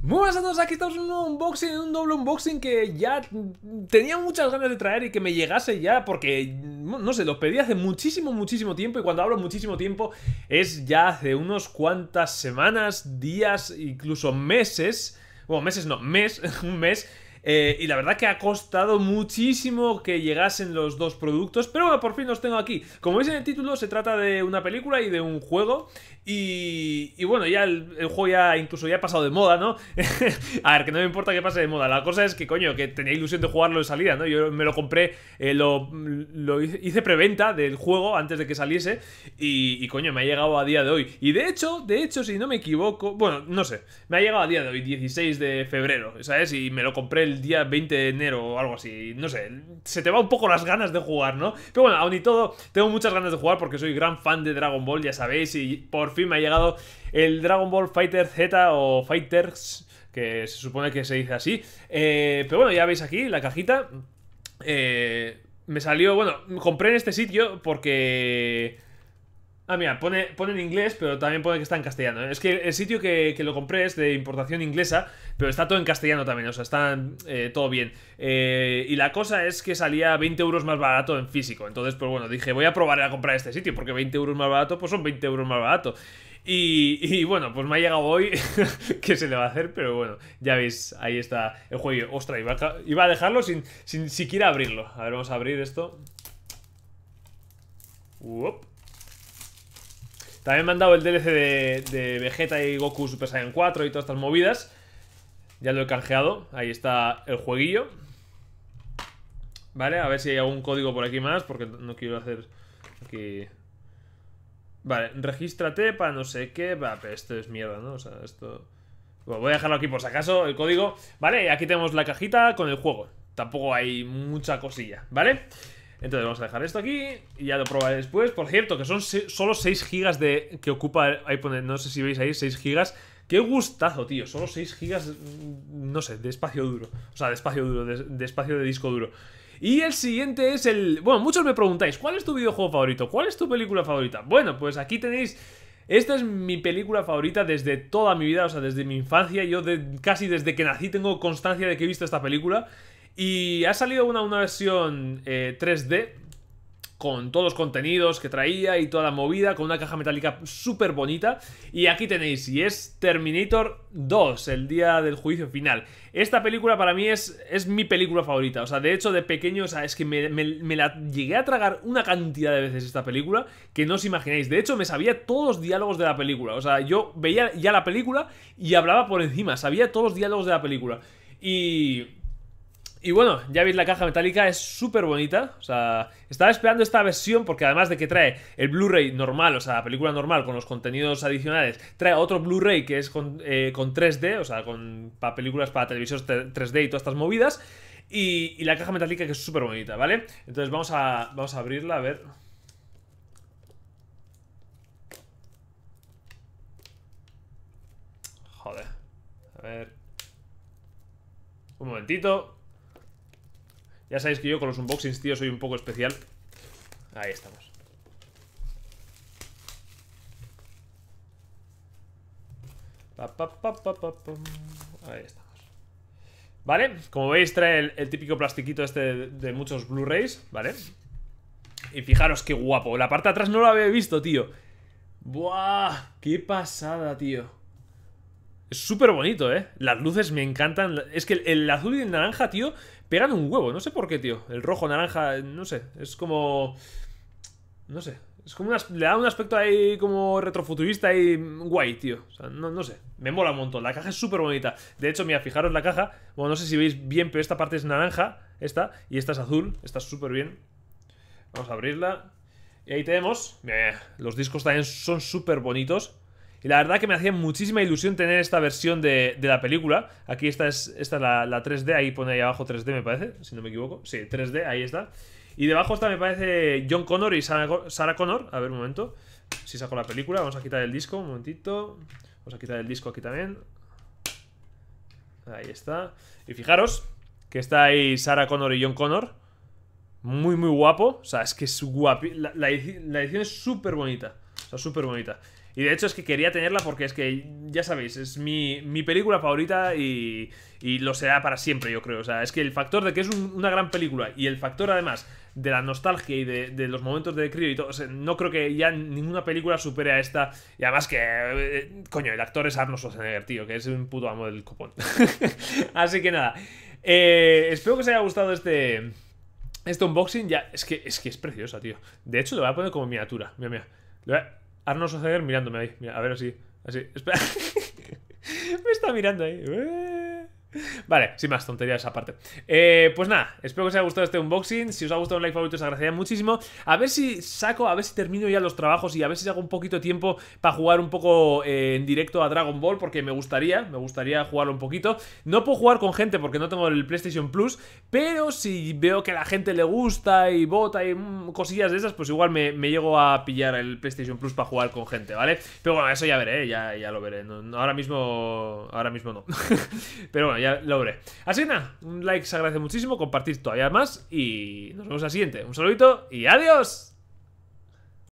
Muy buenas a todos, aquí estamos en un nuevo unboxing, en un doble unboxing que ya tenía muchas ganas de traer y que me llegase ya porque, no sé, lo pedí hace muchísimo, muchísimo tiempo y cuando hablo muchísimo tiempo es ya hace unos cuantas semanas, días, incluso meses, bueno, meses no, mes, un mes eh, y la verdad que ha costado muchísimo que llegasen los dos productos, pero bueno, por fin los tengo aquí. Como veis en el título, se trata de una película y de un juego. Y, bueno, ya el, juego ya incluso ya ha pasado de moda, ¿no? a ver, que no me importa que pase de moda. La cosa es que, coño, que tenía ilusión de jugarlo en salida, ¿no? Yo me lo compré, eh, lo, lo, hice preventa del juego antes de que saliese. Y, y coño, me ha llegado a día de hoy. Y de hecho, de hecho, si no me equivoco, bueno, no sé, me ha llegado a día de hoy, 16 de febrero, ¿sabes? Y me lo compré el día 20 de enero o algo así. No sé, se te va un poco las ganas de jugar, ¿no? Pero bueno, aún y todo, tengo muchas ganas de jugar porque soy gran fan de Dragon Ball, ya sabéis, y por fin me ha llegado el Dragon Ball Fighter Z o Fighters, que se supone que se dice así. Eh, pero bueno, ya veis aquí la cajita. Eh, me salió, bueno, compré en este sitio porque Ah, mira, pone, pone, en inglés, pero también pone que está en castellano. ¿eh? Es que el sitio que, lo compré es de importación inglesa, pero está todo en castellano también, o sea, está eh, todo bien. Eh, y la cosa es que salía 20 euros más barato en físico. Entonces, pues bueno, dije, voy a probar a comprar este sitio, porque 20 euros más barato, pues son 20 euros más barato. Y, bueno, pues me ha llegado hoy, que se le va a hacer, pero bueno, ya veis, ahí está el juego. Ostras, iba a, a dejarlo sin, siquiera abrirlo. A ver, vamos a abrir esto. Uop. También me han dado el DLC de, Vegeta y Goku Super Saiyan 4 y todas estas movidas. Ya lo he canjeado. Ahí está el jueguillo. Vale, a ver si hay algún código por aquí más, porque no quiero hacer aquí... Vale, regístrate para no sé qué... Va, pero esto es mierda, ¿no? O sea, esto... voy a dejarlo aquí por si acaso, el código. Vale, aquí tenemos la cajita con el juego. Tampoco hay mucha cosilla, ¿vale? vale entonces vamos a dejar esto aquí y ya lo probaré después. Por cierto, que son solo 6 gigas de, que ocupa, ahí pone, no sé si veis ahí, 6 gigas. Qué gustazo, tío. Solo 6 gigas, mm, no sé, de espacio duro. O sea, de espacio duro, de, espacio de disco duro. Y el siguiente es el... Bueno, muchos me preguntáis, ¿cuál es tu videojuego favorito? ¿Cuál es tu película favorita? Bueno, pues aquí tenéis... Esta es mi película favorita desde toda mi vida, o sea, desde mi infancia. Yo casi desde que nací tengo constancia de que he visto esta película. Y ha salido una, versión 3D eh, con todos los contenidos que traía y toda la movida, con una caja metálica súper bonita. Y aquí tenéis, y es Terminator 2, el día del juicio final. Esta película para mí es, es mi película favorita. O sea, de hecho, de pequeño, o sea, es que me, me, la llegué a tragar una cantidad de veces esta película que no os imagináis. De hecho, me sabía todos los diálogos de la película. O sea, yo veía ya la película y hablaba por encima, sabía todos los diálogos de la película. Y y bueno, ya veis la caja metálica, es súper bonita. O sea, estaba esperando esta versión porque además de que trae el Blu-ray normal, o sea, la película normal con los contenidos adicionales, trae otro Blu-ray que es con, 3D, eh, o sea, con para películas para televisores 3D y todas estas movidas. Y, la caja metálica que es súper bonita, ¿vale? Entonces vamos a, vamos a abrirla, a ver. Joder. A ver. Un momentito. Ya sabéis que yo con los unboxings, tío, soy un poco especial. Ahí estamos. Ahí estamos. ¿Vale? Como veis, trae el, típico plastiquito este de, muchos Blu-rays, ¿vale? Y fijaros qué guapo. La parte de atrás no lo había visto, tío. ¡Buah! ¡Qué pasada, tío! Es súper bonito, ¿eh? Las luces me encantan. Es que el, azul y el naranja, tío, pegan un huevo. No sé por qué, tío. El rojo, naranja, no sé. Es como... No sé. Es como le da un aspecto ahí como retrofuturista y guay, tío. O sea, no, no sé. Me mola un montón. La caja es súper bonita. De hecho, mira, fijaros la caja. Bueno, no sé si veis bien, pero esta parte es naranja. Esta. Y esta es azul. Está súper bien. Vamos a abrirla. Y ahí tenemos. Mira, los discos también son súper bonitos. Y la verdad que me hacía muchísima ilusión tener esta versión de, la película. Aquí esta es, esta la, 3D, ahí pone ahí abajo 3D me parece, si no me equivoco. Sí, 3D, ahí está. Y debajo está me parece John Connor y Sarah, Connor. A ver, un momento. Si saco la película, vamos a quitar el disco, un momentito. Vamos a quitar el disco aquí también. Ahí está. Y fijaros que está ahí Sarah Connor y John Connor. Muy, muy guapo. O sea, es que es guapi. La, edición, la edición es súper bonita. O sea, súper bonita. Y de hecho es que quería tenerla porque es que, ya sabéis, es mi, película favorita y, lo será para siempre, yo creo. O sea, es que el factor de que es una gran película y el factor además de la nostalgia y de, los momentos de crío y todo, o sea, no creo que ya ninguna película supere a esta. Y además que, eh, coño, el actor es Arnold Schwarzenegger, tío, que es un puto amo del copón. Así que nada, eh, espero que os haya gustado este... Este unboxing ya es que es que es preciosa, tío. De hecho, lo voy a poner como miniatura. Mira, mira. Lo voy a... Arnold suceder mirándome ahí. Mira, a ver así. Así. Espera. Me está mirando ahí. Vale, sin más tonterías aparte. Eh, pues nada, espero que os haya gustado este unboxing. Si os ha gustado un like favorito, os agradecería muchísimo. A ver si saco, a ver si termino ya los trabajos y a ver si hago un poquito de tiempo para jugar un poco eh, en directo a Dragon Ball, porque me gustaría, me gustaría jugarlo un poquito. No puedo jugar con gente porque no tengo el PlayStation Plus, pero si veo que a la gente le gusta y vota y mm, cosillas de esas, pues igual me, llego a pillar el PlayStation Plus para jugar con gente, ¿vale? Pero bueno, eso ya veré, ya, ya lo veré. ahora mismo, ahora mismo no. pero bueno, ya Logré, Así que nada, un like se agradece muchísimo, compartir todavía más y nos vemos en siguiente. Un saludito y adiós.